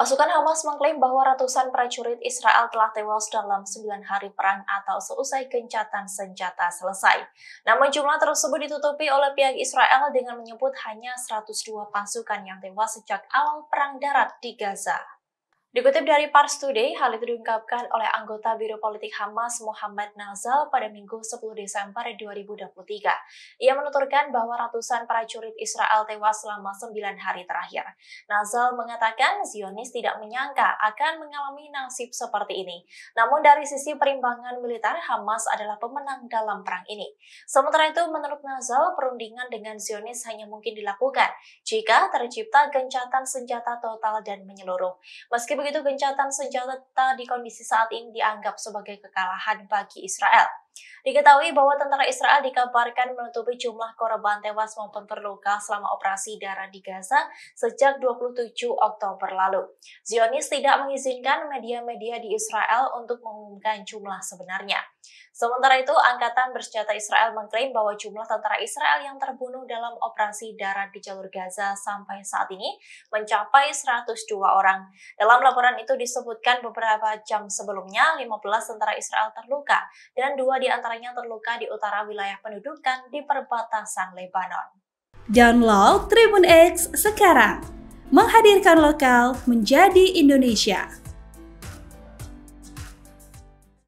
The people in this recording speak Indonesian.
Pasukan Hamas mengklaim bahwa ratusan prajurit Israel telah tewas dalam 9 hari perang atau seusai gencatan senjata selesai. Namun jumlah tersebut ditutupi oleh pihak Israel dengan menyebut hanya 102 pasukan yang tewas sejak awal perang darat di Gaza. Dikutip dari Pars Today, hal itu diungkapkan oleh anggota Biro Politik Hamas Muhammad Nazal pada Minggu 10 Desember 2023. Ia menuturkan bahwa ratusan prajurit Israel tewas selama 9 hari terakhir. Nazal mengatakan Zionis tidak menyangka akan mengalami nasib seperti ini. Namun dari sisi perimbangan militer, Hamas adalah pemenang dalam perang ini. Sementara itu, menurut Nazal, perundingan dengan Zionis hanya mungkin dilakukan jika tercipta gencatan senjata total dan menyeluruh. Meski begitu gencatan senjata di kondisi saat ini dianggap sebagai kekalahan bagi Israel. Diketahui bahwa tentara Israel dikabarkan menutupi jumlah korban tewas maupun terluka selama operasi darat di Gaza sejak 27 Oktober lalu. Zionis tidak mengizinkan media-media di Israel untuk mengumumkan jumlah sebenarnya. Sementara itu, Angkatan Bersenjata Israel mengklaim bahwa jumlah tentara Israel yang terbunuh dalam operasi darat di jalur Gaza sampai saat ini mencapai 102 orang. Dalam laporan itu disebutkan beberapa jam sebelumnya, 15 tentara Israel terluka dan dua di antaranya terluka di utara wilayah pendudukan di perbatasan Lebanon. Download Tribun X sekarang, menghadirkan lokal menjadi Indonesia.